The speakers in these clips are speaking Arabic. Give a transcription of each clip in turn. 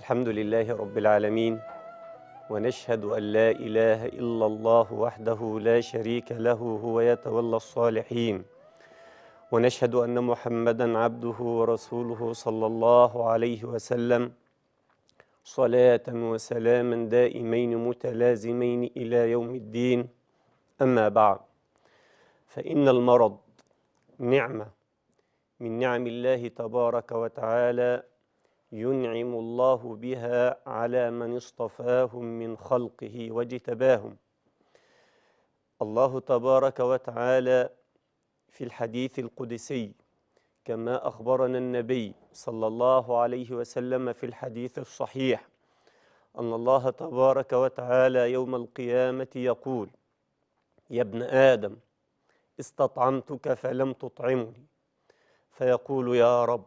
الحمد لله رب العالمين ونشهد أن لا إله إلا الله وحده لا شريك له هو يتولى الصالحين ونشهد أن محمدا عبده ورسوله صلى الله عليه وسلم صلاة وسلاما دائمين متلازمين إلى يوم الدين أما بعد فإن المرض نعمة من نعم الله تبارك وتعالى ينعم الله بها على من اصطفاهم من خلقه واجتباهم الله تبارك وتعالى في الحديث القدسي كما أخبرنا النبي صلى الله عليه وسلم في الحديث الصحيح أن الله تبارك وتعالى يوم القيامة يقول يا ابن آدم استطعمتك فلم تطعمني فيقول يا رب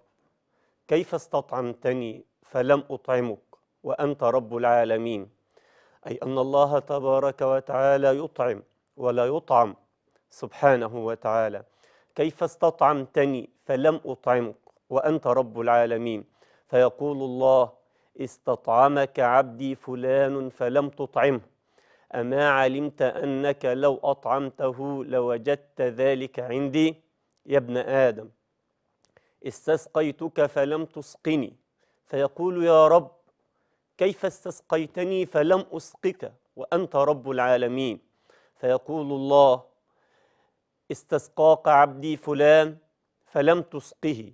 كيف استطعمتني فلم أطعمك وأنت رب العالمين أي أن الله تبارك وتعالى يطعم ولا يطعم سبحانه وتعالى كيف استطعمتني فلم أطعمك وأنت رب العالمين فيقول الله استطعمك عبدي فلان فلم تطعمه أما علمت أنك لو أطعمته لوجدت ذلك عندي يا ابن آدم استسقيتك فلم تسقني فيقول يا رب كيف استسقيتني فلم أسقك وأنت رب العالمين فيقول الله استسقاك عبدي فلان فلم تسقه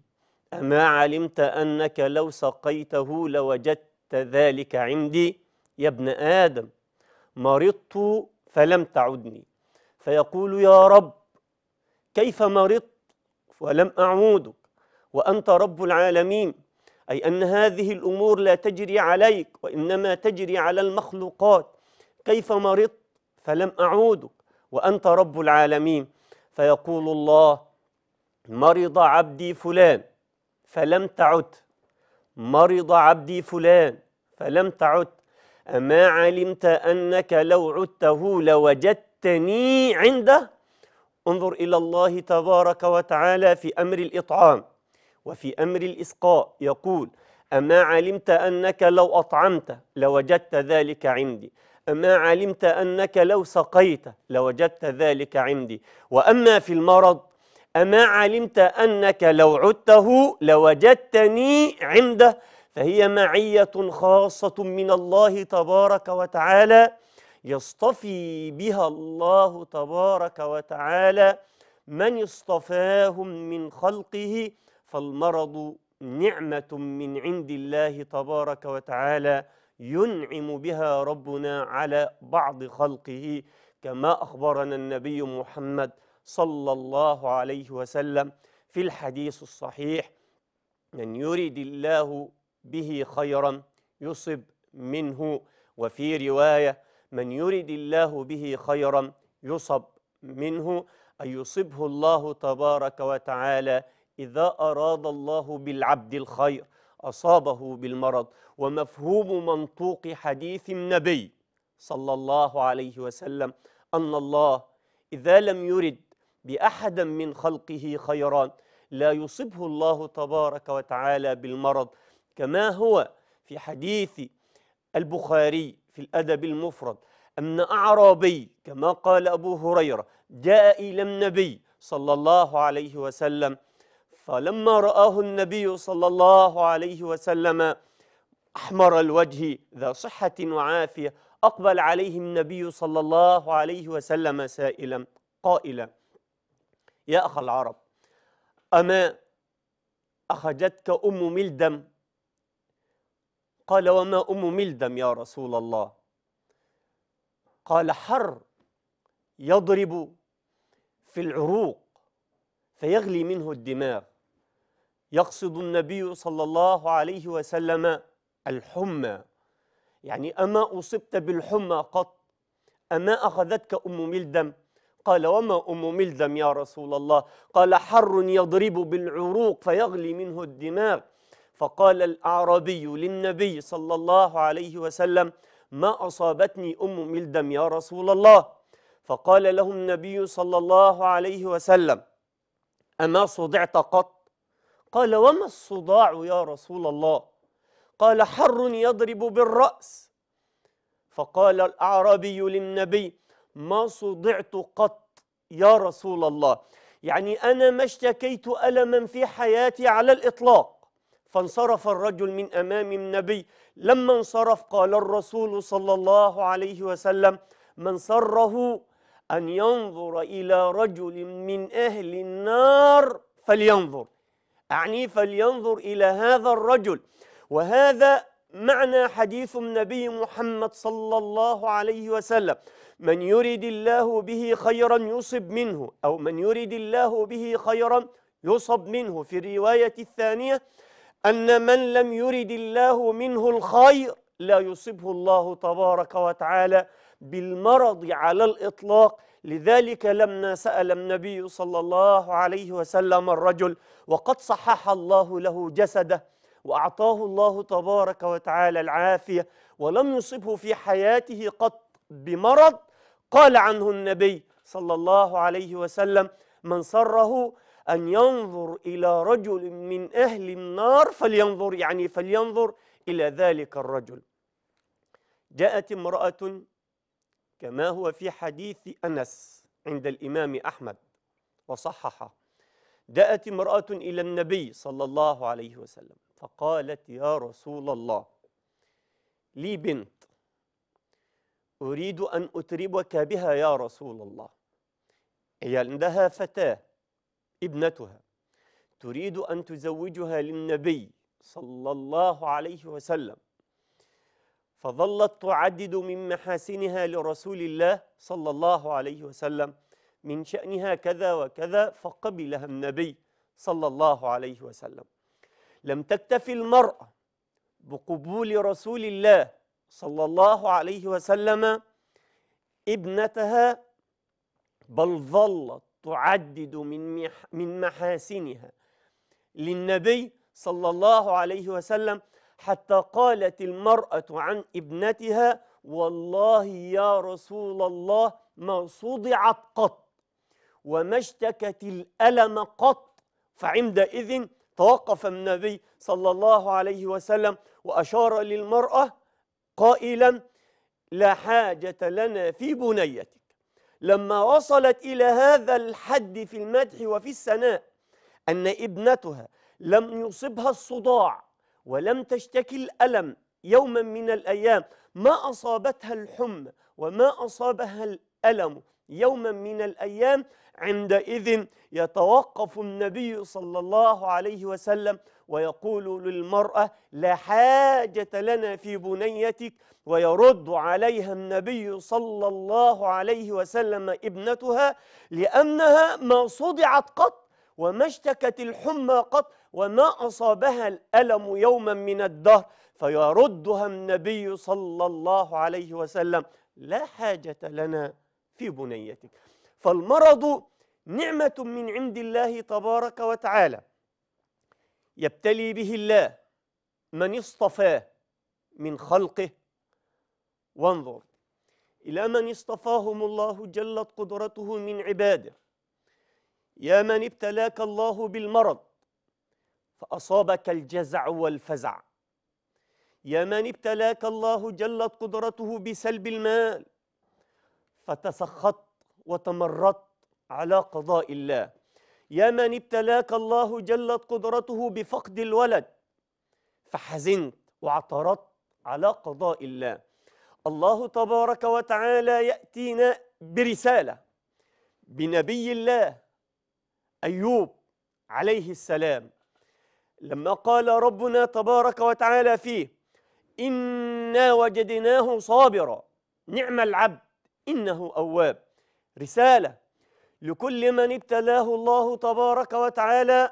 أما علمت أنك لو سقيته لوجدت ذلك عندي يا ابن آدم مرضت فلم تعدني فيقول يا رب كيف مرضت ولم أعود وأنت رب العالمين أي أن هذه الأمور لا تجري عليك وإنما تجري على المخلوقات كيف مرضت فلم أعودك وأنت رب العالمين فيقول الله مرض عبدي فلان فلم تعد مرض عبدي فلان فلم تعد أما علمت أنك لو عدته لوجدتني عنده انظر إلى الله تبارك وتعالى في أمر الإطعام وفي أمر الإسقاء يقول أما علمت أنك لو أطعمت لوجدت ذلك عندي أما علمت أنك لو سقيت لوجدت ذلك عندي وأما في المرض أما علمت أنك لو عدته لوجدتني عنده فهي معية خاصة من الله تبارك وتعالى يصطفي بها الله تبارك وتعالى من اصطفاهم من خلقه فالمرض نعمة من عند الله تبارك وتعالى ينعم بها ربنا على بعض خلقه كما أخبرنا النبي محمد صلى الله عليه وسلم في الحديث الصحيح من يريد الله به خيرا يصب منه وفي رواية من يريد الله به خيرا يصب منه أي يصبه الله تبارك وتعالى إذا أراد الله بالعبد الخير أصابه بالمرض ومفهوم منطوق حديث النبي صلى الله عليه وسلم أن الله إذا لم يرد بأحدا من خلقه خيرا لا يصبه الله تبارك وتعالى بالمرض كما هو في حديث البخاري في الأدب المفرد أن أعرابي كما قال أبو هريرة جاء إلى النبي صلى الله عليه وسلم فلما رآه النبي صلى الله عليه وسلم أحمر الوجه ذا صحة وعافية أقبل عليه النبي صلى الله عليه وسلم سائلا قائلا يا أخ العرب أما أخذتك أم ملدم قال وما أم ملدم يا رسول الله قال حر يضرب في العروق فيغلي منه الدماغ يقصد النبي صلى الله عليه وسلم الحمى يعني أما أصبت بالحمى قط أما أخذتك أم ملدم قال وما أم ملدم يا رسول الله قال حر يضرب بالعروق فيغلي منه الدماغ فقال الأعرابي للنبي صلى الله عليه وسلم ما أصابتني أم ملدم يا رسول الله فقال له النبي صلى الله عليه وسلم أما صدعت قط قال وما الصداع يا رسول الله قال حر يضرب بالرأس فقال الأعرابي للنبي ما صدعت قط يا رسول الله يعني أنا ما اشتكيت ألما في حياتي على الإطلاق فانصرف الرجل من أمام النبي لما انصرف قال الرسول صلى الله عليه وسلم من سره أن ينظر إلى رجل من أهل النار فلينظر أعني فلينظر إلى هذا الرجل وهذا معنى حديث النبي محمد صلى الله عليه وسلم من يريد الله به خيرا يصب منه أو من يريد الله به خيرا يصب منه في الرواية الثانية أن من لم يرد الله منه الخير لا يصبه الله تبارك وتعالى بالمرض على الإطلاق لذلك لما سأل النبي صلى الله عليه وسلم الرجل وقد صحح الله له جسده وأعطاه الله تبارك وتعالى العافية ولم يصبه في حياته قط بمرض قال عنه النبي صلى الله عليه وسلم من سره أن ينظر إلى رجل من أهل النار فلينظر يعني فلينظر إلى ذلك الرجل جاءت امرأة كما هو في حديث أنس عند الإمام أحمد وصححه جاءت امرأة إلى النبي صلى الله عليه وسلم فقالت يا رسول الله لي بنت أريد أن أتربك بها يا رسول الله هي عندها فتاة ابنتها تريد أن تزوجها للنبي صلى الله عليه وسلم فظلت تعدد من محاسنها لرسول الله صلى الله عليه وسلم من شأنها كذا وكذا فقبلها النبي صلى الله عليه وسلم لم تكتفي المرأة بقبول رسول الله صلى الله عليه وسلم ابنتها بل ظلت تعدد من من محاسنها للنبي صلى الله عليه وسلم حتى قالت المرأة عن ابنتها والله يا رسول الله ما صدعت قط وما اشتكت الألم قط فعندئذ توقف النبي صلى الله عليه وسلم وأشار للمرأة قائلا لا حاجة لنا في بنيتك لما وصلت إلى هذا الحد في المدح وفي الثناء أن ابنتها لم يصبها الصداع ولم تشتكي الألم يوما من الأيام ما أصابتها الحمى وما أصابها الألم يوما من الأيام عندئذ يتوقف النبي صلى الله عليه وسلم ويقول للمرأة لا حاجة لنا في بنيتك ويرد عليها النبي صلى الله عليه وسلم ابنتها لأنها ما صدعت قط وما اشتكت الحمى قط وما أصابها الألم يوما من الدهر فيردها النبي صلى الله عليه وسلم لا حاجة لنا في بنيتك فالمرض نعمة من عند الله تبارك وتعالى يبتلي به الله من اصطفاه من خلقه وانظر إلى من اصطفاهم الله جلت قدرته من عباده يا من ابتلاك الله بالمرض فأصابك الجزع والفزع يا من ابتلاك الله جلت قدرته بسلب المال فتسخطت وتمرضت على قضاء الله يا من ابتلاك الله جلت قدرته بفقد الولد فحزنت وعطرت على قضاء الله الله تبارك وتعالى يأتينا برسالة بنبي الله أيوب عليه السلام لما قال ربنا تبارك وتعالى فيه إنا وجدناه صابرا نعم العبد إنه أواب رسالة لكل من ابتلاه الله تبارك وتعالى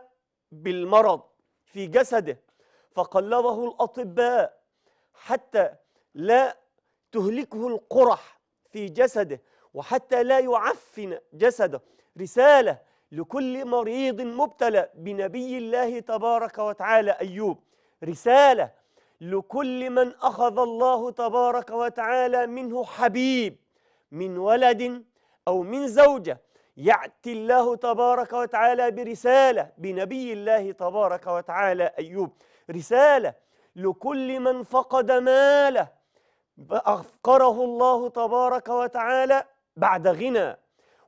بالمرض في جسده فقلبه الأطباء حتى لا تهلكه القرح في جسده وحتى لا يعفن جسده رسالة لكل مريض مبتلى بنبي الله تبارك وتعالى أيوب رسالة لكل من أخذ الله تبارك وتعالى منه حبيب من ولد أو من زوجة يأتي الله تبارك وتعالى برسالة بنبي الله تبارك وتعالى أيوب رسالة لكل من فقد ماله أفقره الله تبارك وتعالى بعد غنى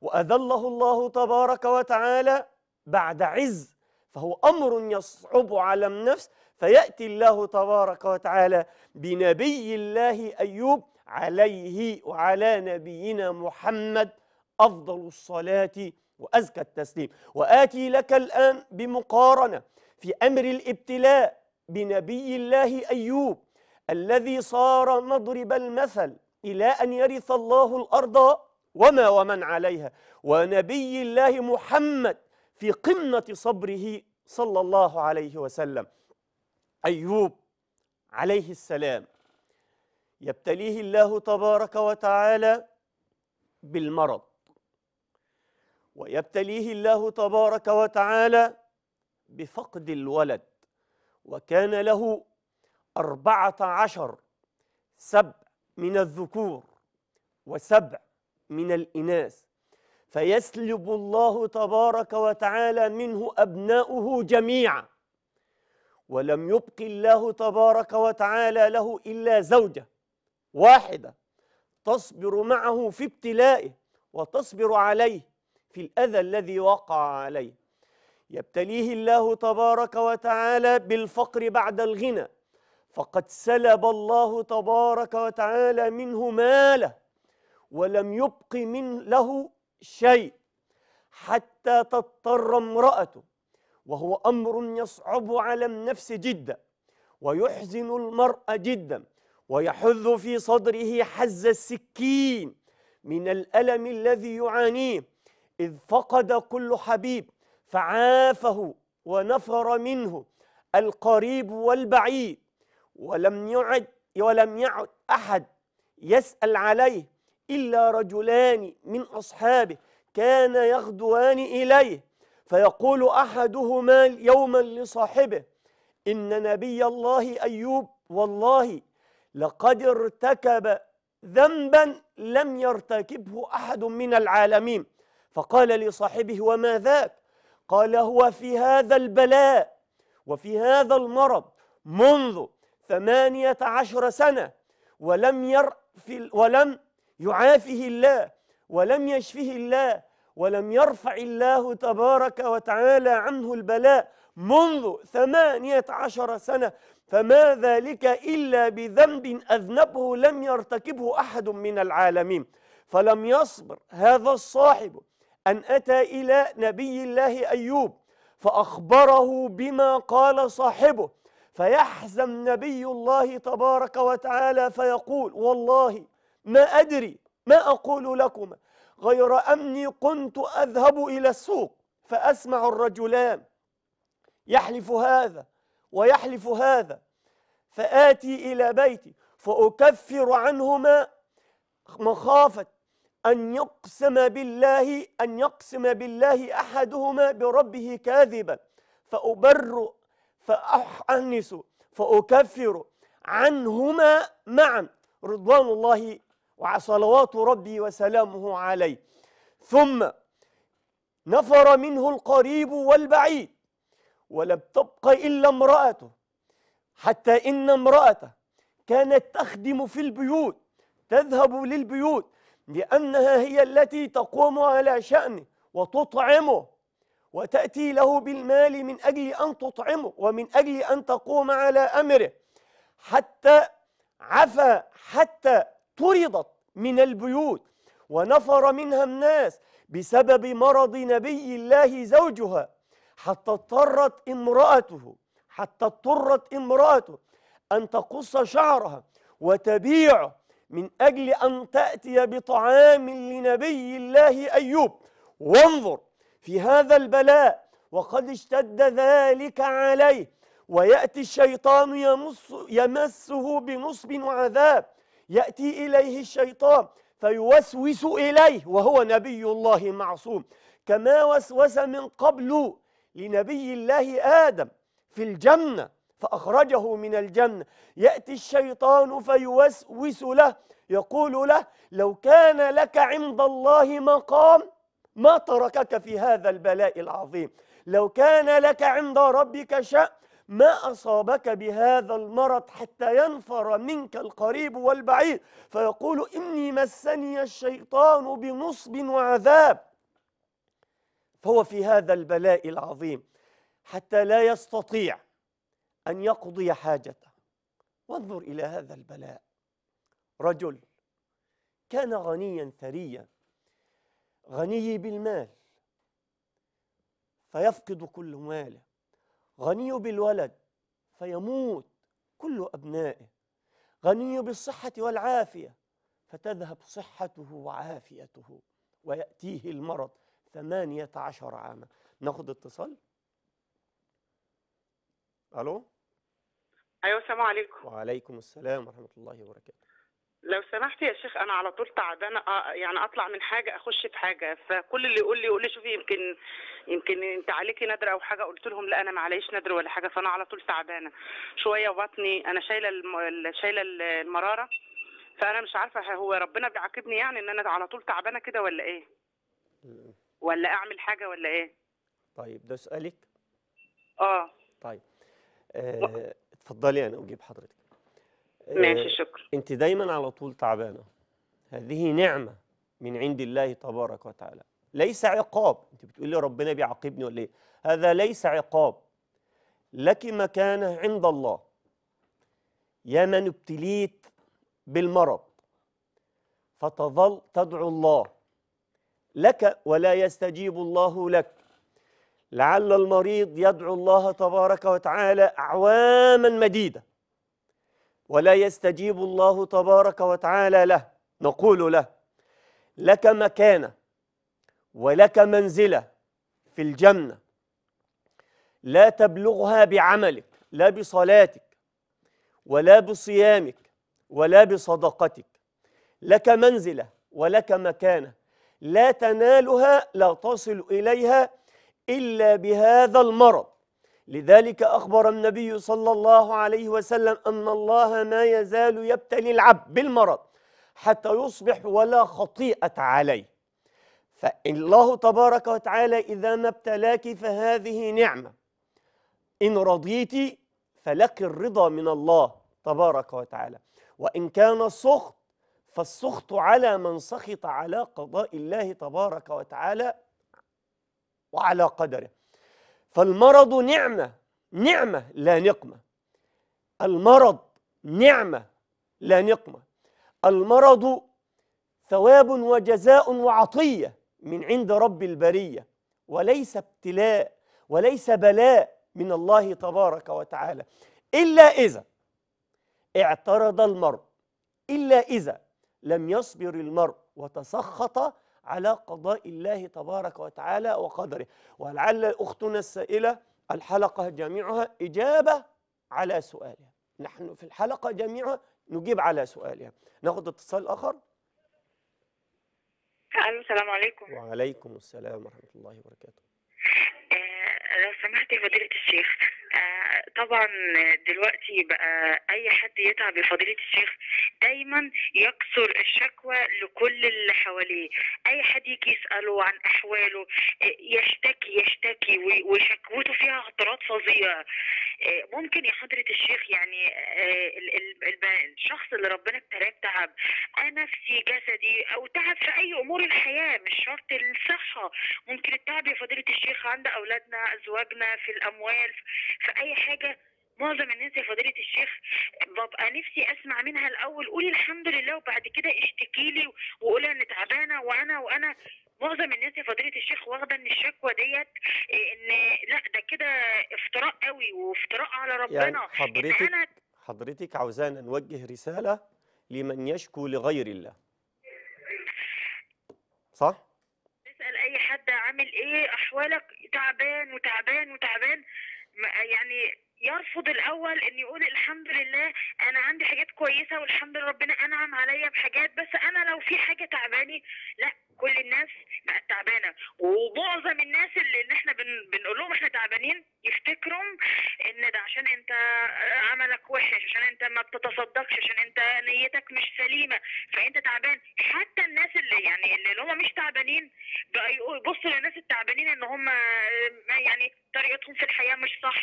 وأذله الله تبارك وتعالى بعد عز فهو أمر يصعب على النفس فيأتي الله تبارك وتعالى بنبي الله أيوب عليه وعلى نبينا محمد أفضل الصلاة وأزكى التسليم وآتي لك الآن بمقارنة في أمر الابتلاء بنبي الله أيوب الذي صار مضرب المثل إلى أن يرث الله الأرض وما ومن عليها ونبي الله محمد في قمة صبره صلى الله عليه وسلم أيوب عليه السلام يبتليه الله تبارك وتعالى بالمرض ويبتليه الله تبارك وتعالى بفقد الولد وكان له أربعة عشر سبع من الذكور وسبع من الإناث فيسلب الله تبارك وتعالى منه أبناؤه جميعا ولم يبق الله تبارك وتعالى له إلا زوجة واحدة تصبر معه في ابتلائه وتصبر عليه في الأذى الذي وقع عليه يبتليه الله تبارك وتعالى بالفقر بعد الغنى فقد سلب الله تبارك وتعالى منه ماله ولم يبق من له شيء حتى تضطر امرأته وهو أمر يصعب على النفس جدا ويحزن المرء جدا ويحذ في صدره حز السكين من الألم الذي يعانيه إذ فقد كل حبيب فعافه ونفر منه القريب والبعيد ولم يعد ولم يعد أحد يسأل عليه إلا رجلان من أصحابه كان يغدوان إليه فيقول أحدهما يوما لصاحبه إن نبي الله أيوب والله لقد ارتكب ذنبا لم يرتكبه أحد من العالمين فقال لصاحبه وما ذاك قال هو في هذا البلاء وفي هذا المرض منذ ثمانية عشر سنة ولم ير في ولم يعافه الله ولم يشفه الله ولم يرفع الله تبارك وتعالى عنه البلاء منذ ثمانية عشر سنة فما ذلك إلا بذنب أذنبه لم يرتكبه أحد من العالمين فلم يصبر هذا الصاحب أن أتى إلى نبي الله أيوب فأخبره بما قال صاحبه فيحزن نبي الله تبارك وتعالى فيقول والله ما أدري ما أقول لكما غير أني كنت أذهب إلى السوق فأسمع الرجلان يحلف هذا ويحلف هذا فآتي إلى بيتي فأكفر عنهما مخافة أن يقسم بالله أن يقسم بالله أحدهما بربه كاذبا فأبر فأحنس فأكفر عنهما معا رضوان الله وصلوات ربي وسلامه عليه ثم نفر منه القريب والبعيد ولم تبق إلا امرأته حتى إن امرأته كانت تخدم في البيوت تذهب للبيوت لأنها هي التي تقوم على شأنه وتطعمه وتأتي له بالمال من أجل أن تطعمه ومن أجل أن تقوم على أمره حتى عفى حتى طردت من البيوت ونفر منها الناس بسبب مرض نبي الله زوجها حتى اضطرت امرأته حتى اضطرت امرأته أن تقص شعرها وتبيعه من أجل أن تأتي بطعام لنبي الله أيوب وانظر في هذا البلاء وقد اشتد ذلك عليه ويأتي الشيطان يمس يمسه بنصب وعذاب يأتي إليه الشيطان فيوسوس إليه وهو نبي الله معصوم كما وسوس من قبل لنبي الله آدم في الجنة فأخرجه من الجنة يأتي الشيطان فيوسوس له يقول له لو كان لك عند الله مقام ما تركك في هذا البلاء العظيم لو كان لك عند ربك شأن ما أصابك بهذا المرض حتى ينفر منك القريب والبعيد فيقول إني مسني الشيطان بنصب وعذاب فهو في هذا البلاء العظيم حتى لا يستطيع أن يقضي حاجته وانظر إلى هذا البلاء رجل كان غنيا ثريا غني بالمال فيفقد كل ماله غني بالولد فيموت كل أبنائه غني بالصحة والعافية فتذهب صحته وعافيته ويأتيه المرض ثمانية عشر عاما ناخذ اتصال ألو أيوة السلام عليكم وعليكم السلام ورحمة الله وبركاته لو سمحتي يا شيخ انا على طول تعبانه آه، يعني اطلع من حاجه اخش في حاجه فكل اللي يقول لي يقول لي شوفي يمكن يمكن انت عليكي نادره او حاجه قلت لهم لا انا ما عليش ولا حاجه فانا على طول تعبانه شويه بطني انا شايله الم... شايله المراره فانا مش عارفه هو ربنا بيعاقبني يعني ان انا على طول تعبانه كده ولا ايه ولا اعمل حاجه ولا ايه طيب ده سؤالك اه طيب آه، اتفضلي آه... انا اجيب حضرتك ماشي آه، شكرا انت دايما على طول تعبانه هذه نعمه من عند الله تبارك وتعالى ليس عقاب انت بتقولي ربنا بيعاقبني ولا ايه هذا ليس عقاب لك مكانه عند الله يا من ابتليت بالمرض فتظل تدعو الله لك ولا يستجيب الله لك لعل المريض يدعو الله تبارك وتعالى اعواما مديده ولا يستجيب الله تبارك وتعالى له نقول له لك مكانة ولك منزلة في الجنة لا تبلغها بعملك لا بصلاتك ولا بصيامك ولا بصدقتك لك منزلة ولك مكانة لا تنالها لا تصل إليها إلا بهذا المرض لذلك أخبر النبي صلى الله عليه وسلم أن الله ما يزال يبتلي العبد بالمرض حتى يصبح ولا خطيئة عليه فالله تبارك وتعالى إذا ما ابتلاك فهذه نعمة إن رضيت فلك الرضا من الله تبارك وتعالى وإن كان السخط فالسخط على من سخط على قضاء الله تبارك وتعالى وعلى قدره فالمرض نعمة نعمة لا نقمة المرض نعمة لا نقمة المرض ثواب وجزاء وعطية من عند رب البرية وليس ابتلاء وليس بلاء من الله تبارك وتعالى إلا إذا اعترض المرء إلا إذا لم يصبر المرء وتسخط على قضاء الله تبارك وتعالى وقدره ولعل أختنا السائلة الحلقة جميعها إجابة على سؤالها نحن في الحلقة جميعها نجيب على سؤالها ناخد اتصال آخر السلام عليكم وعليكم السلام ورحمة الله وبركاته آه، لو سمحت فضيلة الشيخ آه، طبعا دلوقتي بقى اي حد يتعب يا فضيله الشيخ دايما يكسر الشكوى لكل اللي حواليه اي حد يجي يساله عن احواله آه، يشتكي يشتكي وشكوته فيها اعتراض فظيع آه، ممكن يا حضره الشيخ يعني الشخص اللي ربنا ابتلاه تعب نفسي جسدي او تعب في اي امور الحياه مش شرط الصحه ممكن التعب يا فضيله الشيخ عند اولادنا ازواجنا في الاموال في اي حاجه معظم الناس يا فضيلة الشيخ ببقى نفسي اسمع منها الاول قولي الحمد لله وبعد كده اشتكي لي وقولي انا تعبانه وانا وانا معظم الناس يا فضيلة الشيخ واخده ان الشكوى ديت إيه، ان لا ده كده افتراء قوي وافتراء على يعني ربنا يعني حضرتك أنا حضرتك عاوزانا نوجه رساله لمن يشكو لغير الله صح؟ اسال اي حد عامل ايه احوالك تعبان وتعبان وتعبان يعني يرفض الاول ان يقول الحمد لله انا عندي حاجات كويسه والحمد لله ربنا انعم عليا بحاجات بس انا لو في حاجه تعباني لا كل الناس بقت تعبانه ومعظم الناس اللي احنا بن بنقول لهم احنا تعبانين يفتكروا ان ده عشان انت عملك وحش عشان انت ما بتتصدقش عشان انت نيتك مش سليمه فانت تعبان حتى الناس اللي يعني اللي هم مش تعبانين بقى يبصوا للناس التعبانين ان هم يعني طريقتهم في الحياه مش صح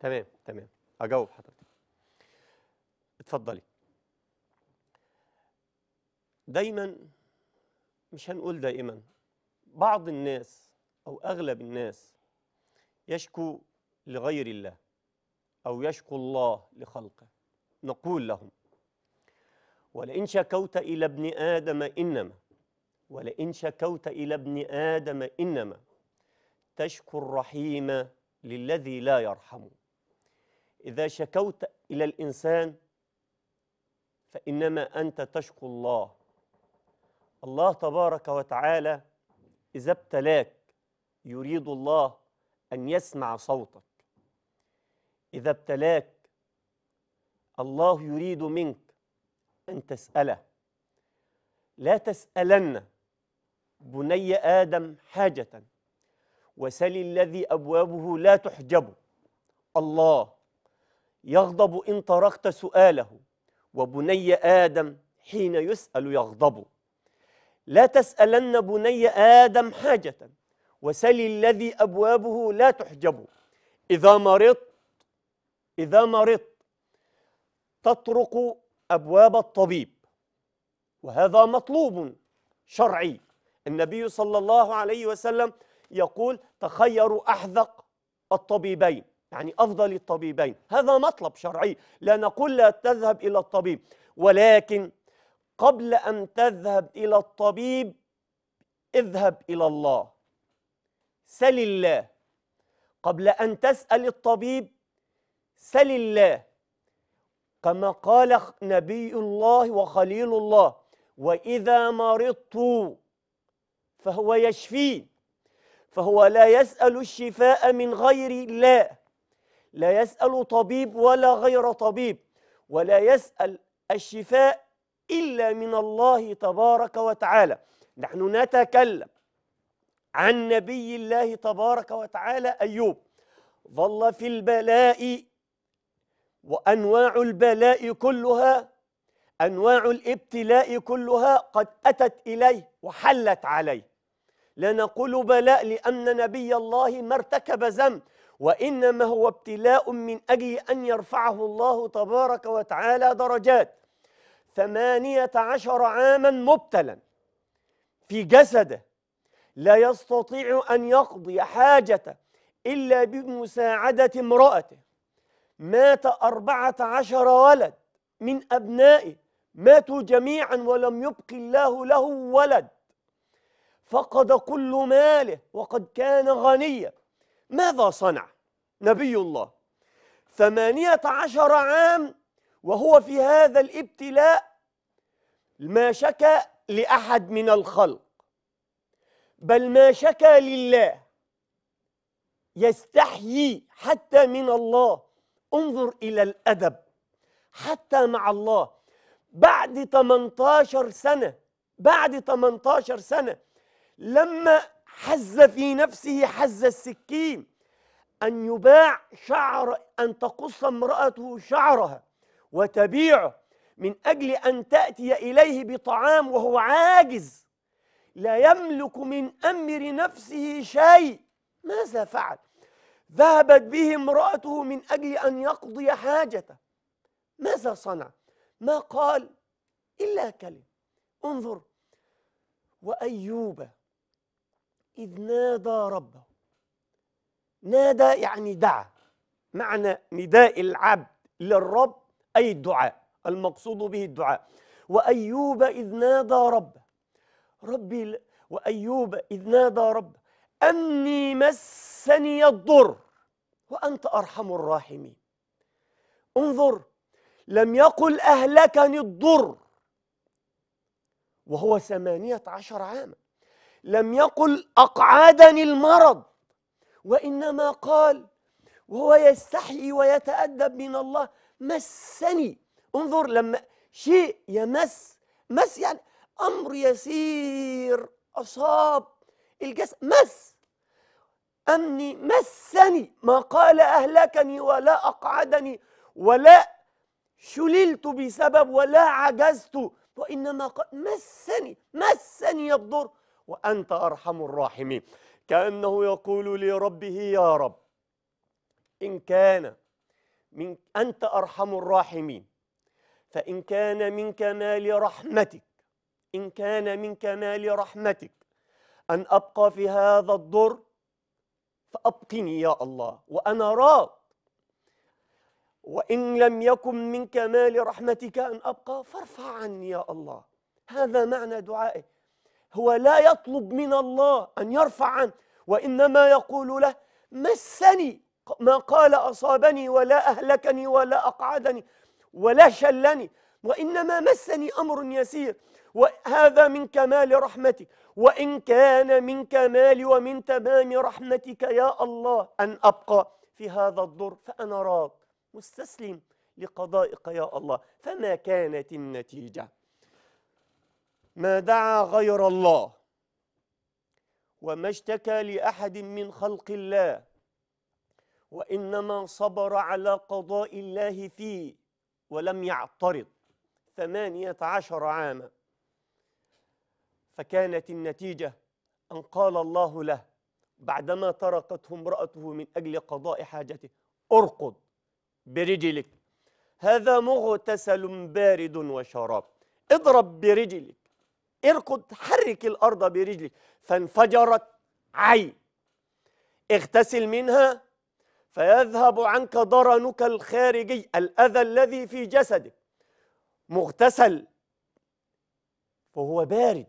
تمام تمام اجاوب حضرتك اتفضلي دايما مش هنقول دائما بعض الناس او اغلب الناس يشكو لغير الله او يشكو الله لخلقه نقول لهم ولئن شكوت الى ابن ادم انما ولئن شكوت الى ابن ادم انما تشكو الرحيم للذي لا يرحم إذا شكوت إلى الإنسان فإنما أنت تشكو الله الله تبارك وتعالى إذا ابتلاك يريد الله أن يسمع صوتك إذا ابتلاك الله يريد منك أن تسأله لا تسألن بني آدم حاجة وسل الذي أبوابه لا تحجب الله يغضب إن طرقت سؤاله وبني آدم حين يسأل يغضب لا تسألن بني آدم حاجة وسل الذي أبوابه لا تحجب إذا مرضت إذا مرضت تطرق أبواب الطبيب وهذا مطلوب شرعي النبي صلى الله عليه وسلم يقول تخيروا أحذق الطبيبين يعني أفضل الطبيبين هذا مطلب شرعي لا نقول لا تذهب إلى الطبيب ولكن قبل أن تذهب إلى الطبيب اذهب إلى الله سل الله قبل أن تسأل الطبيب سل الله كما قال نبي الله وخليل الله وإذا مرضت فهو يشفي فهو لا يسأل الشفاء من غير الله لا يسأل طبيب ولا غير طبيب ولا يسأل الشفاء إلا من الله تبارك وتعالى نحن نتكلم عن نبي الله تبارك وتعالى أيوب ظل في البلاء وأنواع البلاء كلها أنواع الابتلاء كلها قد أتت إليه وحلت عليه لا نقول بلاء لأن نبي الله ما ارتكب ذنب وإنما هو ابتلاء من أجل أن يرفعه الله تبارك وتعالى درجات ثمانية عشر عاما مبتلا في جسده لا يستطيع أن يقضي حاجته إلا بمساعدة امرأته مات أربعة عشر ولد من أبنائه ماتوا جميعا ولم يبق الله له ولد فقد كل ماله وقد كان غنيا ماذا صنع نبي الله ثمانية عشر عام وهو في هذا الابتلاء ما شكى لأحد من الخلق بل ما شكى لله يستحيي حتى من الله انظر إلى الأدب حتى مع الله بعد 18 سنة بعد 18 سنة لما حز في نفسه حز السكين أن يباع شعر أن تقص امرأته شعرها وتبيعه من أجل أن تأتي إليه بطعام وهو عاجز لا يملك من أمر نفسه شيء ماذا فعل؟ ذهبت به امرأته من أجل أن يقضي حاجته ماذا صنع؟ ما قال إلا كلمة انظر وأيوب إذ نادى ربه نادى يعني دعا معنى نداء العبد للرب أي الدعاء المقصود به الدعاء وأيوب إذ نادى ربه ربي وأيوب إذ نادى ربه أني مسني الضر وأنت أرحم الراحمين انظر لم يقل أهلكني الضر وهو ثمانية عشر عاماً لم يقل أقعدني المرض وإنما قال وهو يستحي ويتأدب من الله مسني انظر لما شيء يمس مس يعني أمر يسير أصاب الجسد مس أمني مسني ما قال أهلكني ولا أقعدني ولا شللت بسبب ولا عجزت وإنما قال مسني مسني الضر وأنت أرحم الراحمين كأنه يقول لربه يا رب إن كان من أنت أرحم الراحمين فإن كان من كمال رحمتك إن كان من كمال رحمتك أن أبقى في هذا الضر فأبقني يا الله وأنا راض وإن لم يكن من كمال رحمتك أن أبقى فارفع عني يا الله هذا معنى دعائه هو لا يطلب من الله أن يرفع عنه وإنما يقول له مسني ما قال أصابني ولا أهلكني ولا أقعدني ولا شلني وإنما مسني أمر يسير وهذا من كمال رحمتك وإن كان من كمال ومن تمام رحمتك يا الله أن أبقى في هذا الضر فأنا راض مستسلم لقضائك يا الله فما كانت النتيجه ما دعا غير الله وما اشتكى لأحد من خلق الله وإنما صبر على قضاء الله فيه ولم يعترض ثمانية عشر عاما فكانت النتيجة أن قال الله له بعدما تركته امرأته من أجل قضاء حاجته ارقد برجلك هذا مغتسل بارد وشراب اضرب برجلك اركض حرك الأرض برجلك فانفجرت عين اغتسل منها فيذهب عنك ضرنك الخارجي الأذى الذي في جسدك مغتسل وهو بارد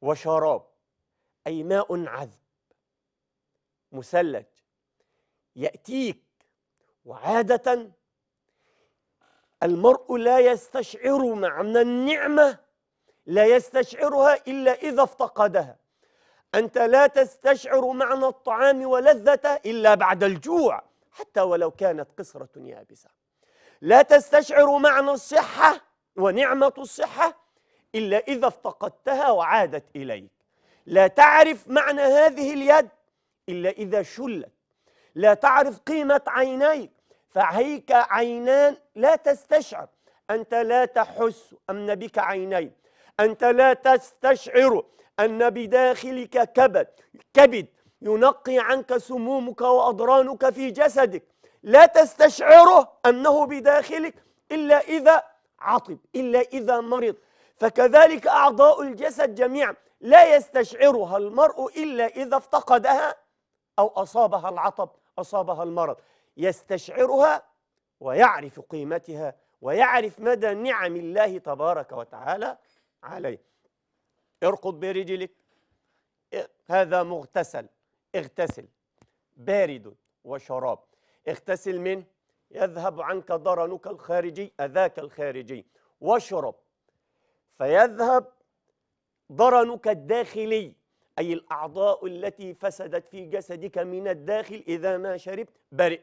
وشراب أي ماء عذب مثلج يأتيك وعادة المرء لا يستشعر معنى النعمة لا يستشعرها إلا إذا افتقدها أنت لا تستشعر معنى الطعام ولذته إلا بعد الجوع حتى ولو كانت قصرة يابسة لا تستشعر معنى الصحة ونعمة الصحة إلا إذا افتقدتها وعادت إليك لا تعرف معنى هذه اليد إلا إذا شلت لا تعرف قيمة عينيك فهيك عينان لا تستشعر أنت لا تحس أمن بك عينيك أنت لا تستشعر أن بداخلك كبد كبد ينقي عنك سمومك وأضرانك في جسدك لا تستشعره أنه بداخلك إلا إذا عطب إلا إذا مرض فكذلك أعضاء الجسد جميعا لا يستشعرها المرء إلا إذا افتقدها أو أصابها العطب أصابها المرض يستشعرها ويعرف قيمتها ويعرف مدى نعم الله تبارك وتعالى عليه ارقد برجلك إيه، هذا مغتسل اغتسل بارد وشراب اغتسل من يذهب عنك ضرنك الخارجي أذاك الخارجي واشرب فيذهب ضرنك الداخلي أي الأعضاء التي فسدت في جسدك من الداخل إذا ما شربت برئ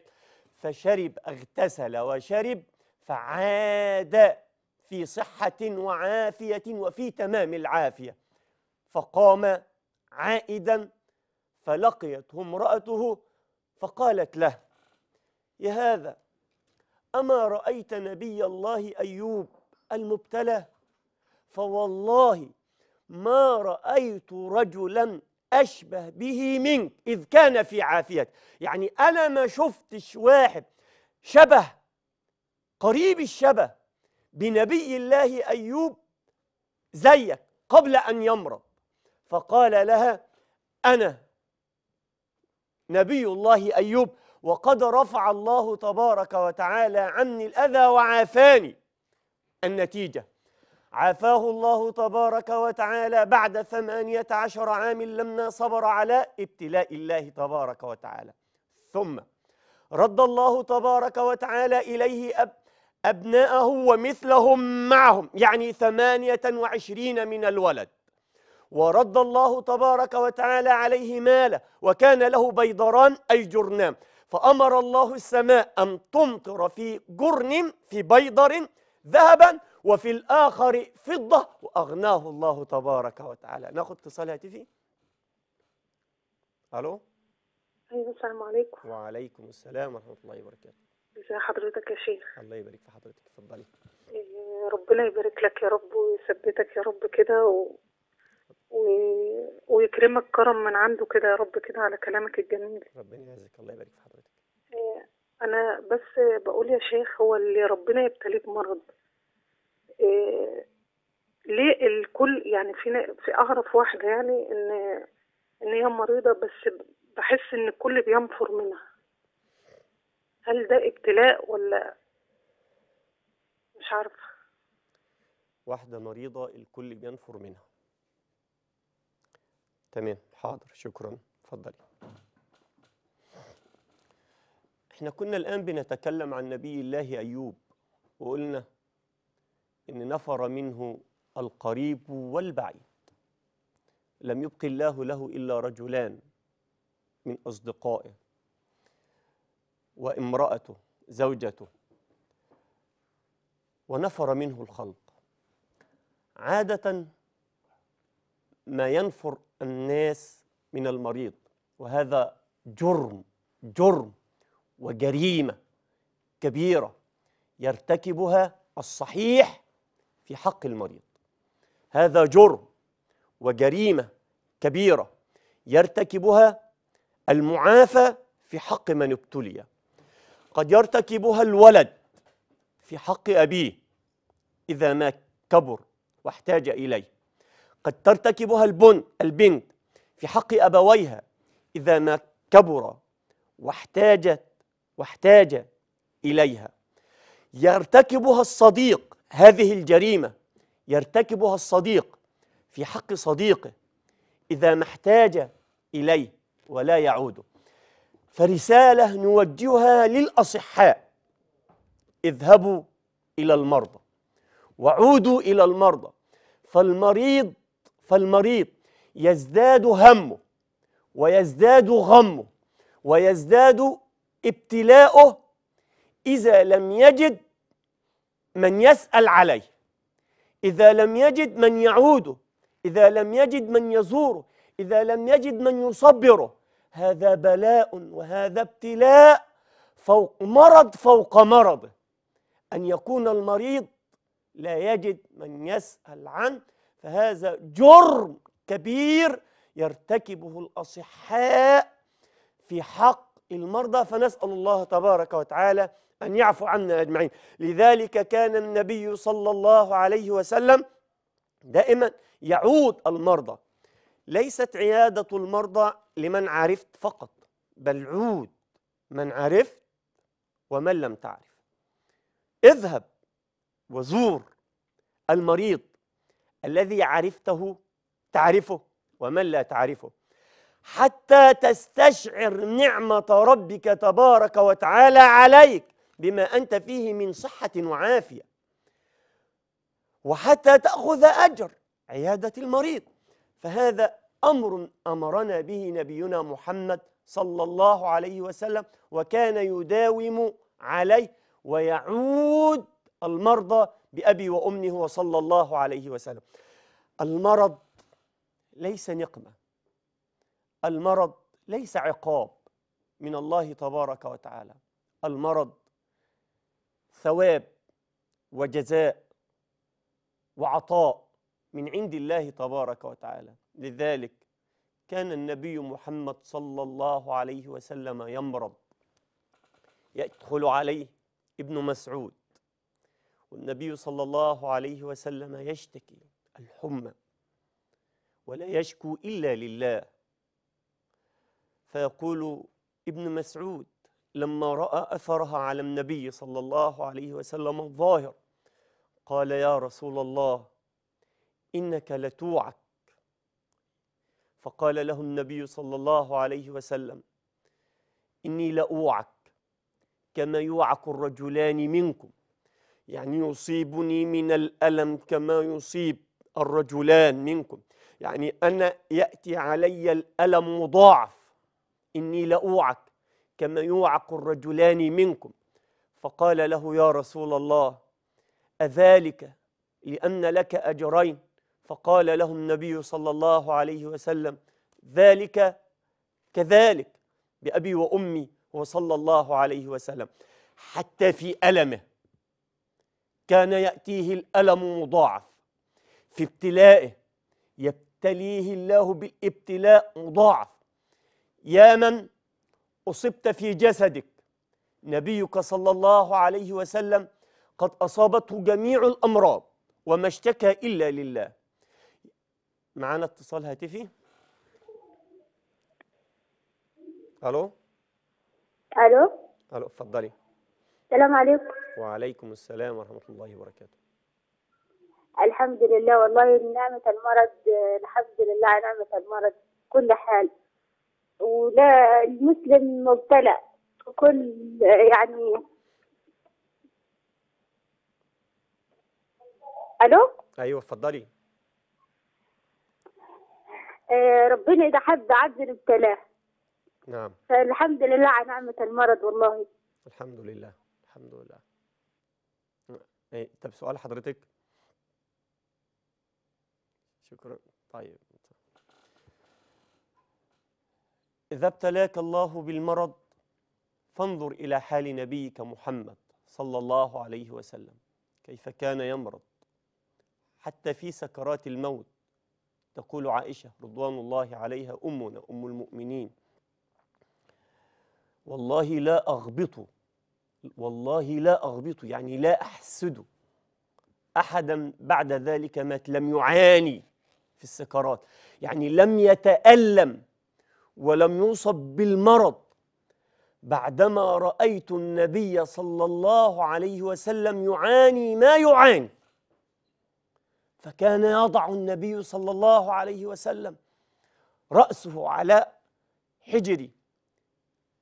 فشرب اغتسل وشرب فعاد في صحة وعافية وفي تمام العافية فقام عائدا فلقيته امرأته فقالت له يا هذا أما رأيت نبي الله أيوب المبتلى فوالله ما رأيت رجلا أشبه به منك إذ كان في عافية يعني أنا ما شفتش واحد شبه قريب الشبه بنبي الله أيوب زيك قبل أن يمرض فقال لها أنا نبي الله أيوب وقد رفع الله تبارك وتعالى عني الأذى وعافاني النتيجة عافاه الله تبارك وتعالى بعد ثمانية عشر عام لما صبر على ابتلاء الله تبارك وتعالى ثم رد الله تبارك وتعالى إليه أب أبناءه ومثلهم معهم يعني ثمانية وعشرين من الولد ورد الله تبارك وتعالى عليه ماله وكان له بيضران أي جرنام فأمر الله السماء أن تمطر في جرن في بيضر ذهبا وفي الآخر فضة وأغناه الله تبارك وتعالى ناخد اتصال هاتفي ألو أيوة السلام عليكم وعليكم السلام ورحمة الله وبركاته ازي حضرتك يا شيخ الله يبارك في حضرتك اتفضلي إيه، ربنا يبارك لك يا رب ويثبتك يا رب كده و... و... ويكرمك كرم من عنده كده يا رب كده على كلامك الجميل ربنا يعزك الله يبارك في حضرتك إيه، انا بس بقول يا شيخ هو اللي ربنا يبتليه بمرض إيه، ليه الكل يعني في في اعرف واحده يعني ان ان هي مريضه بس بحس ان الكل بينفر منها هل ده ابتلاء ولا مش عارفة واحدة مريضة الكل بينفر منها تمام حاضر شكرا اتفضلي احنا كنا الآن بنتكلم عن نبي الله أيوب وقلنا إن نفر منه القريب والبعيد لم يبق الله له إلا رجلان من أصدقائه وامرأته زوجته ونفر منه الخلق عادة ما ينفر الناس من المريض وهذا جرم جرم وجريمة كبيرة يرتكبها الصحيح في حق المريض هذا جرم وجريمة كبيرة يرتكبها المعافى في حق من ابتلي قد يرتكبها الولد في حق أبيه إذا ما كبر واحتاج إليه قد ترتكبها البن البنت في حق أبويها إذا ما كبر واحتاجت واحتاج إليها يرتكبها الصديق هذه الجريمة يرتكبها الصديق في حق صديقه إذا ما احتاج إليه ولا يعوده فرسالة نوجهها للأصحاء اذهبوا إلى المرضى وعودوا إلى المرضى فالمريض فالمريض يزداد همه ويزداد غمه ويزداد ابتلاؤه إذا لم يجد من يسأل عليه إذا لم يجد من يعوده إذا لم يجد من يزوره إذا لم يجد من يصبره هذا بلاء وهذا ابتلاء فوق مرض فوق مرض أن يكون المريض لا يجد من يسأل عنه فهذا جرم كبير يرتكبه الأصحاء في حق المرضى فنسأل الله تبارك وتعالى أن يعفو عنا أجمعين لذلك كان النبي صلى الله عليه وسلم دائما يعود المرضى ليست عيادة المرضى لمن عرفت فقط بل عود من عرفت ومن لم تعرف اذهب وزور المريض الذي عرفته تعرفه ومن لا تعرفه حتى تستشعر نعمة ربك تبارك وتعالى عليك بما أنت فيه من صحة وعافية وحتى تأخذ أجر عيادة المريض فهذا أمر أمرنا به نبينا محمد صلى الله عليه وسلم وكان يداوم عليه ويعود المرضى بأبي وأمي هو صلى الله عليه وسلم المرض ليس نقمة المرض ليس عقاب من الله تبارك وتعالى المرض ثواب وجزاء وعطاء من عند الله تبارك وتعالى لذلك كان النبي محمد صلى الله عليه وسلم يمرض يدخل عليه ابن مسعود والنبي صلى الله عليه وسلم يشتكي الحمى ولا يشكو إلا لله فيقول ابن مسعود لما رأى أثرها على النبي صلى الله عليه وسلم الظاهر قال يا رسول الله إنك لتوعك فقال له النبي صلى الله عليه وسلم إني لأوعك كما يوعك الرجلان منكم يعني يصيبني من الألم كما يصيب الرجلان منكم يعني أنا يأتي علي الألم مضاعف إني لأوعك كما يوعك الرجلان منكم فقال له يا رسول الله أذلك لأن لك أجرين فقال له النبي صلى الله عليه وسلم ذلك كذلك بأبي وأمي وصلى الله عليه وسلم حتى في ألمه كان يأتيه الألم مضاعف في ابتلائه يبتليه الله بالابتلاء مضاعف يا من أصبت في جسدك نبيك صلى الله عليه وسلم قد أصابته جميع الأمراض وما اشتكى إلا لله معانا اتصال هاتفي الو الو الو اتفضلي السلام عليكم وعليكم السلام ورحمه الله وبركاته الحمد لله والله نعمه المرض الحمد لله على نعمه المرض كل حال ولا المسلم مبتلى كل يعني الو ايوه اتفضلي آه، ربنا إذا حب عدل ابتلاه نعم فالحمد لله على نعمة المرض والله الحمد لله الحمد لله إيه طب سؤال حضرتك شكرا طيب إذا ابتلاك الله بالمرض فانظر إلى حال نبيك محمد صلى الله عليه وسلم كيف كان يمرض حتى في سكرات الموت تقول عائشة رضوان الله عليها أمنا أم المؤمنين والله لا أغبط والله لا أغبط يعني لا أحسد أحدا بعد ذلك مات لم يعاني في السكرات يعني لم يتألم ولم يصب بالمرض بعدما رأيت النبي صلى الله عليه وسلم يعاني ما يعاني فكان يضع النبي صلى الله عليه وسلم رأسه على حجري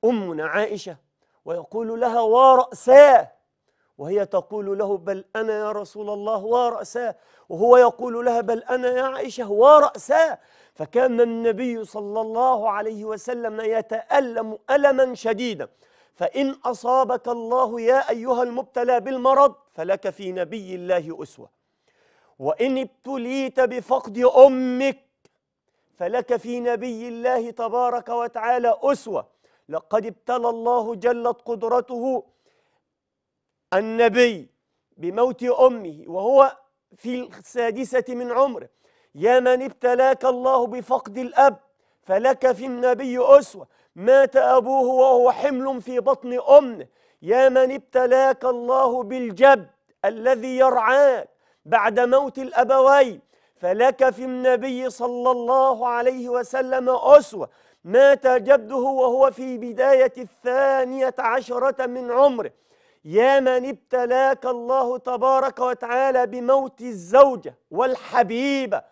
أمنا عائشة ويقول لها ورأساه وهي تقول له بل أنا يا رسول الله ورأساه وهو يقول لها بل أنا يا عائشة ورأساه فكان النبي صلى الله عليه وسلم يتألم ألما شديدا فإن أصابك الله يا أيها المبتلى بالمرض فلك في نبي الله أسوة وإن ابتليت بفقد أمك فلك في نبي الله تبارك وتعالى أسوة لقد ابتلى الله جلت قدرته النبي بموت أمه وهو في السادسة من عمره يا من ابتلاك الله بفقد الأب فلك في النبي أسوة مات أبوه وهو حمل في بطن أمه يا من ابتلاك الله بالجد الذي يرعاك بعد موت الأبوين فلك في النبي صلى الله عليه وسلم أسوة مات جده وهو في بداية الثانية عشرة من عمره يا من ابتلاك الله تبارك وتعالى بموت الزوجة والحبيبة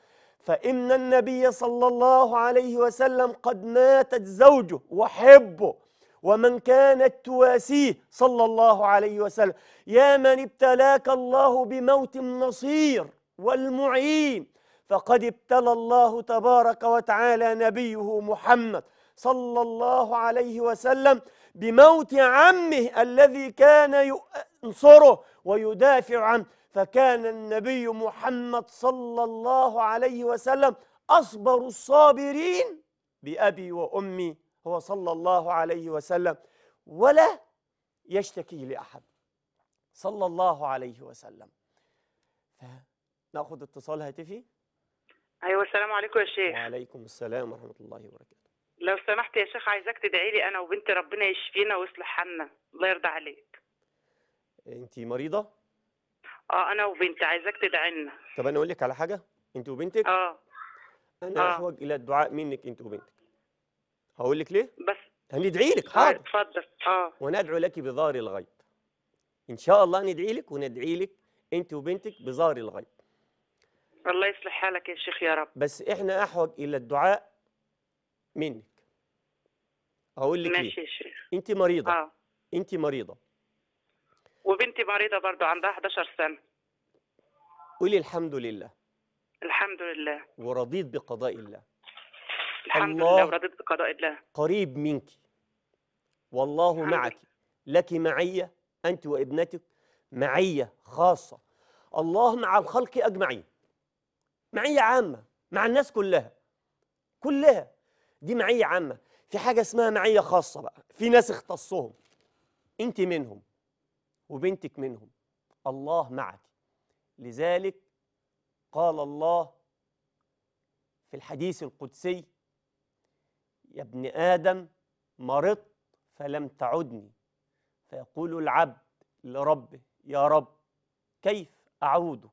فإن النبي صلى الله عليه وسلم قد ماتت زوجه وحبه ومن كانت تواسيه صلى الله عليه وسلم يا من ابتلاك الله بموت النصير والمعين فقد ابتلى الله تبارك وتعالى نبيه محمد صلى الله عليه وسلم بموت عمه الذي كان ينصره ويدافع عنه فكان النبي محمد صلى الله عليه وسلم أصبر الصابرين بأبي وأمي هو صلى الله عليه وسلم ولا يشتكي لأحد صلى الله عليه وسلم نأخذ اتصال هاتفي ايوه السلام عليكم يا شيخ وعليكم السلام ورحمه الله وبركاته لو سمحت يا شيخ عايزاك تدعي لي انا وبنتي ربنا يشفينا ويصلح حالنا الله يرضى عليك انت مريضه اه انا وبنتي عايزاك تدعي لنا طب انا اقول لك على حاجه انت وبنتك اه انا آه. احوج الى الدعاء منك انت وبنتك هقول لك ليه بس هندعي لك طيب، حاضر اتفضل اه وندعو لك بظهر الغيب ان شاء الله ندعي لك وندعي لك انت وبنتك بظهر الغيب الله يصلح حالك يا شيخ يا رب بس احنا احوج الى الدعاء منك هقول لك ماشي يا شيخ انت مريضه اه انت مريضه وبنتي مريضه برضه عندها 11 سنه قولي الحمد لله الحمد لله ورضيت بقضاء الله الحمد لله ورضيت بقضاء الله قريب منك والله معك لك معية أنت وابنتك معية خاصة الله مع الخلق أجمعين معية عامة مع الناس كلها كلها دي معية عامة في حاجة اسمها معية خاصة بقى في ناس اختصهم أنت منهم وبنتك منهم الله معك لذلك قال الله في الحديث القدسي يا ابن آدم مرضت فلم تعدني فيقول العبد لربه يا رب كيف أعودك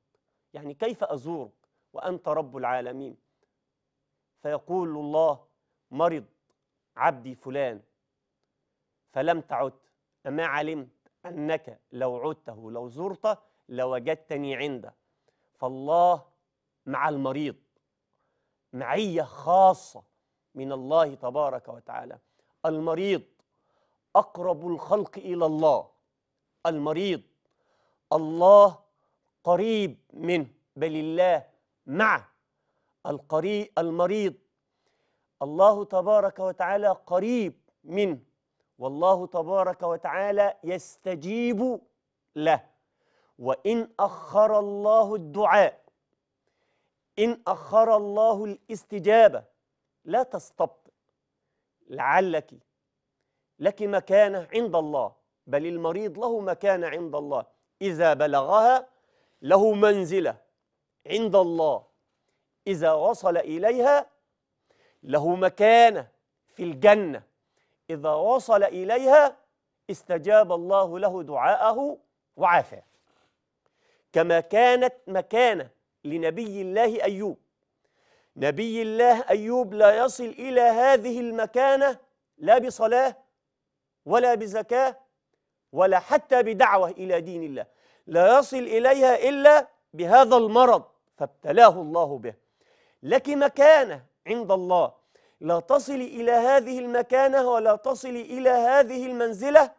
يعني كيف أزورك وأنت رب العالمين فيقول الله مرض عبدي فلان فلم تعد أما علمت أنك لو عدته لو زرته لوجدتني عنده فالله مع المريض معية خاصة من الله تبارك وتعالى المريض أقرب الخلق إلى الله المريض الله قريب منه بل الله معه القريب المريض الله تبارك وتعالى قريب منه والله تبارك وتعالى يستجيب له وإن أخر الله الدعاء إن أخر الله الاستجابة لا تستبطئ لعلك لك مكانة عند الله بل المريض له مكانة عند الله إذا بلغها له منزلة عند الله إذا وصل إليها له مكانة في الجنة إذا وصل إليها استجاب الله له دعاءه وعافاه كما كانت مكانة لنبي الله أيوب نبي الله أيوب لا يصل إلى هذه المكانة لا بصلاة ولا بزكاة ولا حتى بدعوة إلى دين الله لا يصل إليها إلا بهذا المرض فابتلاه الله به لك مكانة عند الله لا تصل إلى هذه المكانة ولا تصل إلى هذه المنزلة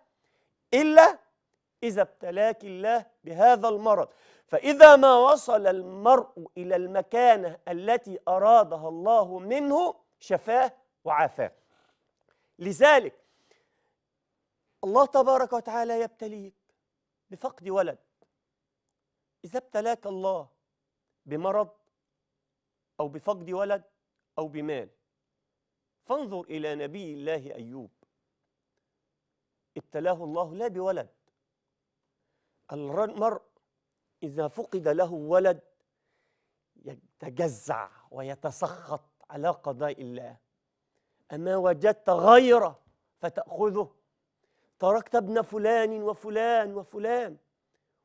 إلا إذا ابتلاك الله بهذا المرض فإذا ما وصل المرء إلى المكانة التي أرادها الله منه شفاه وعافاه لذلك الله تبارك وتعالى يبتليك بفقد ولد إذا ابتلاك الله بمرض أو بفقد ولد أو بمال فانظر إلى نبي الله أيوب ابتلاه الله لا بولد المرء إذا فقد له ولد يتجزع ويتسخط على قضاء الله أما وجدت غيره فتأخذه تركت ابن فلان وفلان وفلان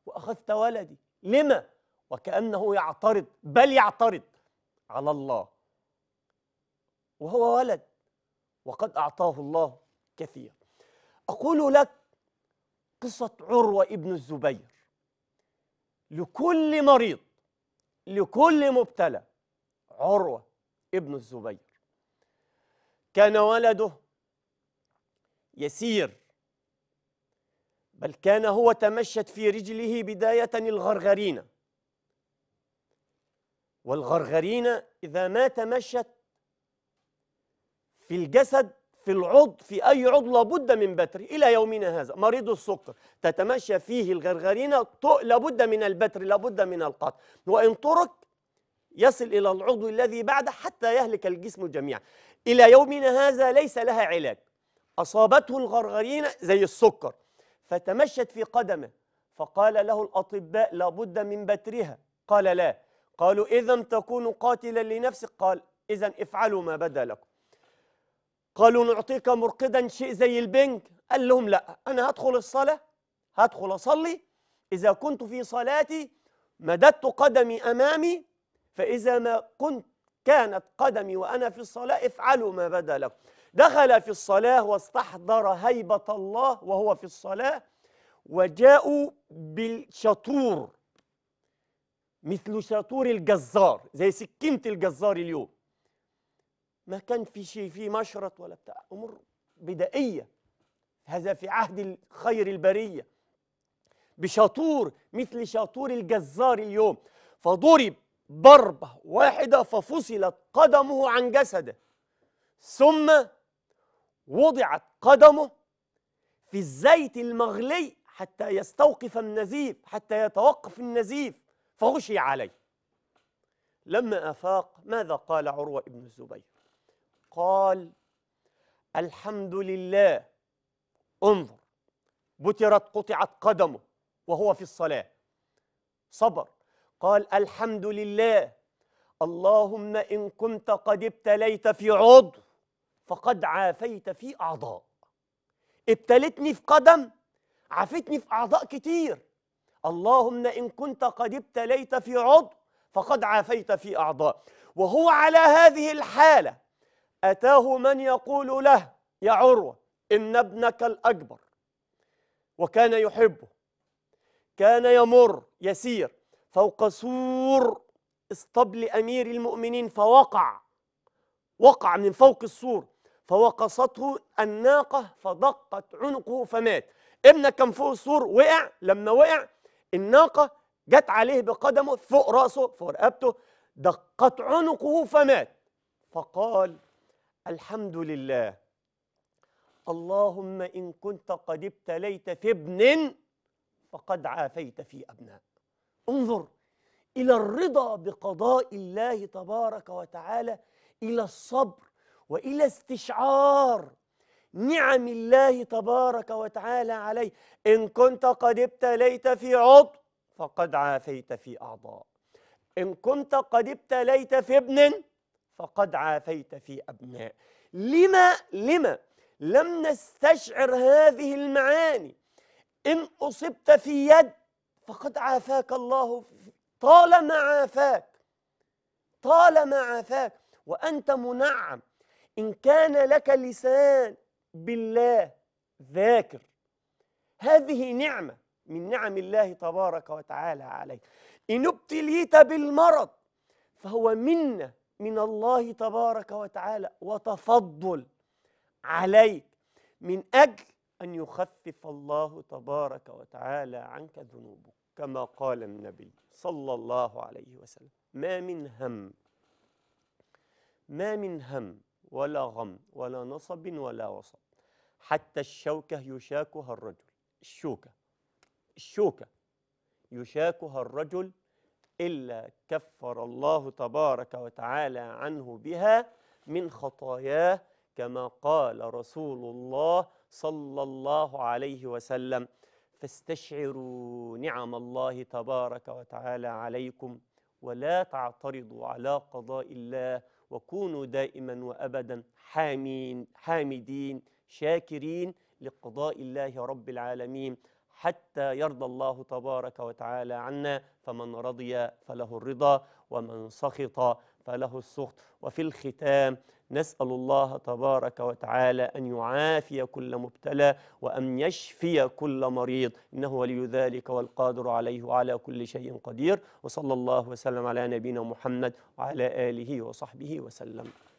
وأخذت ولدي لما؟ وكأنه يعترض بل يعترض على الله وهو ولد وقد أعطاه الله كثير أقول لك قصة عروة ابن الزبير لكل مريض لكل مبتلى عروة ابن الزبير كان ولده يسير بل كان هو تمشت في رجله بداية الغرغرينة والغرغرينة إذا ما تمشت في الجسد في العضو في أي عضو لابد من بتر إلى يومنا هذا مريض السكر تتمشى فيه الغرغرينة لابد من البتر لابد من القط وإن ترك يصل إلى العضو الذي بعده حتى يهلك الجسم جميعا إلى يومنا هذا ليس لها علاج أصابته الغرغرينة زي السكر فتمشت في قدمه فقال له الأطباء لابد من بترها قال لا قالوا إذا تكون قاتلا لنفسك قال إذا افعلوا ما بدا لكم قالوا نعطيك مرقدا شيء زي البنج قال لهم لا أنا هدخل الصلاة هدخل أصلي إذا كنت في صلاتي مددت قدمي أمامي فإذا ما كنت كانت قدمي وأنا في الصلاة افعلوا ما بدا لكم دخل في الصلاة واستحضر هيبة الله وهو في الصلاة وجاءوا بالشطور مثل شطور الجزار زي سكينة الجزار اليوم ما كان في شيء في مشرط ولا بتاع امور بدائيه هذا في عهد خير البريه بشاطور مثل شاطور الجزار اليوم فضرب ضربه واحده ففصلت قدمه عن جسده ثم وضعت قدمه في الزيت المغلي حتى يستوقف النزيف حتى يتوقف النزيف فغشي عليه لما افاق ماذا قال عروه بن الزبير قال الحمد لله انظر بترت قطعت قدمه وهو في الصلاة صبر قال الحمد لله اللهم إن كنت قد ابتليت في عضو فقد عافيت في أعضاء ابتلتني في قدم عافيتني في أعضاء كتير اللهم إن كنت قد ابتليت في عضو فقد عافيت في أعضاء وهو على هذه الحالة أتاه من يقول له يا عروة إن ابنك الأكبر وكان يحبه كان يمر يسير فوق سور اسطبل أمير المؤمنين فوقع وقع من فوق السور فوقصته الناقة فدقت عنقه فمات ابنك كان فوق السور وقع لما وقع الناقة جت عليه بقدمه فوق رأسه فوق رقبته دقت عنقه فمات فقال الحمد لله اللهم إن كنت قد ابتليت في ابن فقد عافيت في أبناء انظر إلى الرضا بقضاء الله تبارك وتعالى إلى الصبر وإلى استشعار نعم الله تبارك وتعالى عليه إن كنت قد ابتليت في عضو فقد عافيت في أعضاء إن كنت قد ابتليت في ابن فقد عافيت في أبناء لما لما لم نستشعر هذه المعاني إن أصبت في يد فقد عافاك الله طالما عافاك طالما عافاك وأنت منعم إن كان لك لسان بالله ذاكر هذه نعمة من نعم الله تبارك وتعالى عليك إن ابتليت بالمرض فهو منه من الله تبارك وتعالى وتفضل عليك من أجل أن يخفف الله تبارك وتعالى عنك ذنوبك كما قال النبي صلى الله عليه وسلم ما من هم ما من هم ولا غم ولا نصب ولا وصب حتى الشوكة يشاكها الرجل الشوكة الشوكة يشاكها الرجل إلا كفر الله تبارك وتعالى عنه بها من خطاياه كما قال رسول الله صلى الله عليه وسلم فاستشعروا نعم الله تبارك وتعالى عليكم ولا تعترضوا على قضاء الله وكونوا دائما وابدا حامين حامدين شاكرين لقضاء الله رب العالمين حتى يرضى الله تبارك وتعالى عنا فمن رضي فله الرضا ومن سخط فله السخط وفي الختام نسأل الله تبارك وتعالى أن يعافي كل مبتلى وأن يشفي كل مريض إنه ولي ذلك والقادر عليه وعلى كل شيء قدير وصلى الله وسلم على نبينا محمد وعلى آله وصحبه وسلم